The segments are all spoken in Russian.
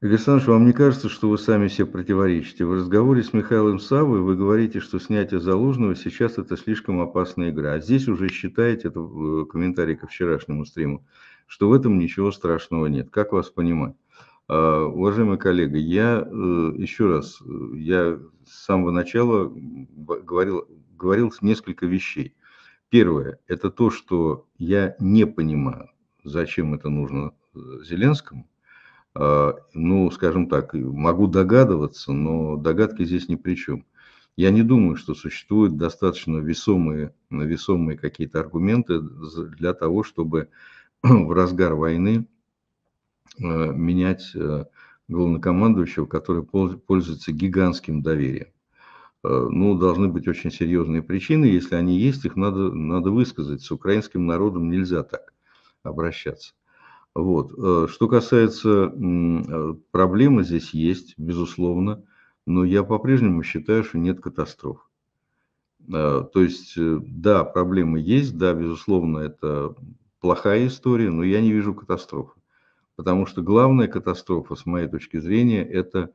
Александр, вам не кажется, что вы сами себе противоречите? В разговоре с Михаилом Савой вы говорите, что снятие Залужного сейчас это слишком опасная игра. А здесь уже считаете, это э, комментарий ко вчерашнему стриму, что в этом ничего страшного нет. Как вас понимать? А, Уважаемый коллега, я э, еще раз, э, я с самого начала говорил, говорил несколько вещей. Первое, это то, что я не понимаю, зачем это нужно Зеленскому. А, ну, скажем так, могу догадываться, но догадки здесь ни при чем. Я не думаю, что существуют достаточно весомые, весомые какие-то аргументы для того, чтобы в разгар войны э, менять э, главнокомандующего, который пользуется гигантским доверием. Э, ну, должны быть очень серьезные причины. Если они есть, их надо, надо высказать. С украинским народом нельзя так обращаться. Вот. Э, что касается э, проблемы, здесь есть, безусловно, но я по-прежнему считаю, что нет катастроф. Э, то есть, да, проблемы есть, да, безусловно, это плохая история, но я не вижу катастрофы. Потому что главная катастрофа, с моей точки зрения, это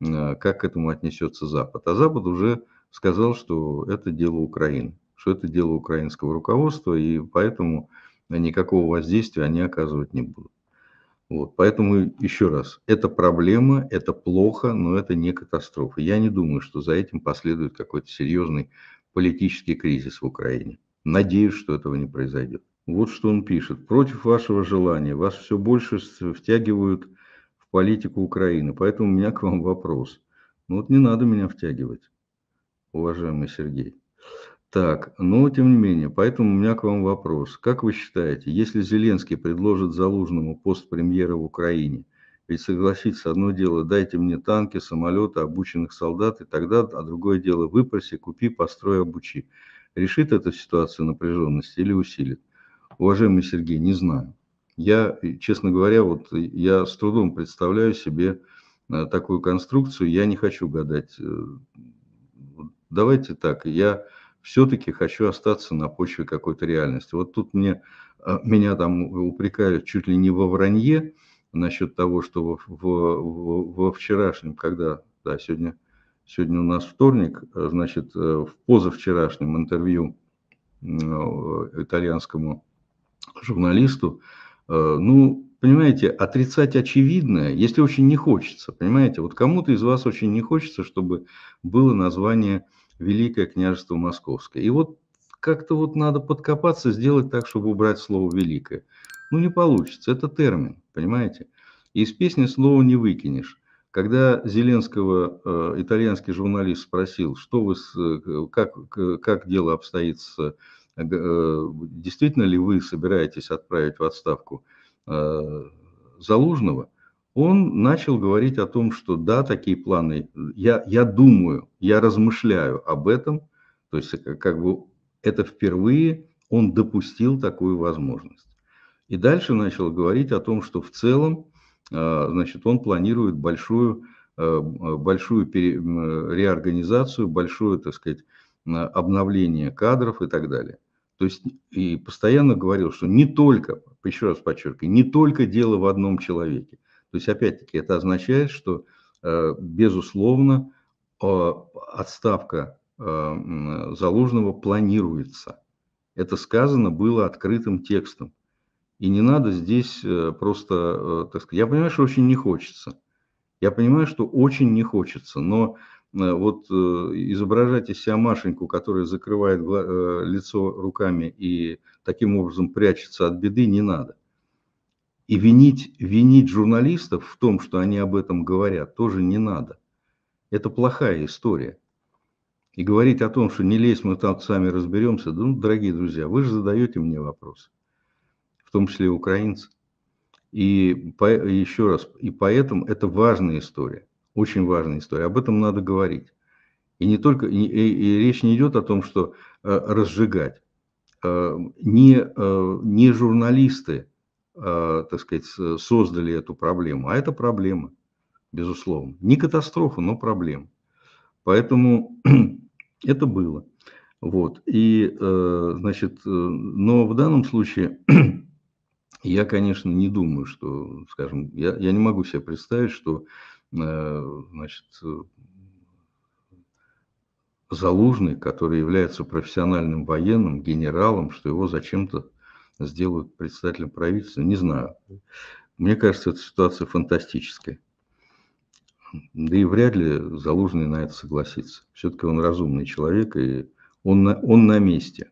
как к этому отнесется Запад. А Запад уже сказал, что это дело Украины, что это дело украинского руководства, и поэтому а никакого воздействия они оказывать не будут. Вот, поэтому еще раз, это проблема, это плохо, но это не катастрофа. Я не думаю, что за этим последует какой-то серьезный политический кризис в Украине. Надеюсь, что этого не произойдет. Вот что он пишет. Против вашего желания вас все больше втягивают в политику Украины, поэтому у меня к вам вопрос. Ну вот не надо меня втягивать, уважаемый Сергей. Так, но тем не менее, поэтому у меня к вам вопрос. Как вы считаете, если Зеленский предложит Залужному пост премьера в Украине, ведь согласиться одно дело, дайте мне танки, самолеты, обученных солдат и тогда, а другое дело, выпроси, купи, построй, обучи. Решит эта ситуация напряженности или усилит? Уважаемый Сергей, не знаю. Я, честно говоря, вот я с трудом представляю себе э, такую конструкцию, я не хочу гадать. Э, давайте так, я все-таки хочу остаться на почве какой-то реальности. Вот тут мне, э, меня там упрекают чуть ли не во вранье насчет того, что во, во, во вчерашнем, когда, да, сегодня, сегодня у нас вторник, э, значит, э, в позавчерашнем интервью итальянскому журналисту, ну, понимаете, отрицать очевидное, если очень не хочется, понимаете, вот кому-то из вас очень не хочется, чтобы было название Великое княжество Московское. И вот как-то вот надо подкопаться, сделать так, чтобы убрать слово «великое». Ну, не получится, это термин, понимаете? Из песни слово не выкинешь. Когда Зеленского э, итальянский журналист спросил, что вы, э, как, как дело обстоит с... Э, э, действительно ли вы собираетесь отправить в отставку э, Залужного, он начал говорить о том, что да, такие планы, я, я думаю, я размышляю об этом, то есть э, как бы это впервые он допустил такую возможность. И дальше начал говорить о том, что в целом, э, значит, он планирует большую, э, большую пере, реорганизацию, большое, так сказать, обновление кадров и так далее. То есть и постоянно говорил, что не только, еще раз подчеркиваю, не только дело в одном человеке – то есть, опять-таки, это означает, что, э, безусловно, отставка э, Залужного планируется. Это сказано было открытым текстом. И не надо здесь э, просто, так сказать, я понимаю, что очень не хочется. Я понимаю, что очень не хочется, но вот изображать из себя Машеньку, которая закрывает лицо руками и таким образом прячется от беды, не надо. И винить, винить журналистов в том, что они об этом говорят, тоже не надо. Это плохая история. И говорить о том, что не лезь, мы там сами разберемся, ну, дорогие друзья, вы же задаете мне вопросы, в том числе украинцы. И по, еще раз, и поэтому это важная история, очень важная история, об этом надо говорить. И не только, и, и, и речь не идет о том, что э, разжигать. Э, не, э, не журналисты Э, так сказать, создали эту проблему. А это проблема, безусловно. Не катастрофа, но проблема. Поэтому это было. Вот. И, э, значит, э, но в данном случае я, конечно, не думаю, что, скажем, я, я не могу себе представить, что, значит, Залужный, который является профессиональным военным, генералом, что его зачем-то сделают председателем правительства, не знаю. Мне кажется, эта ситуация фантастическая. Да и вряд ли заложенный на это согласится. Все-таки он разумный человек, и он на, он на месте.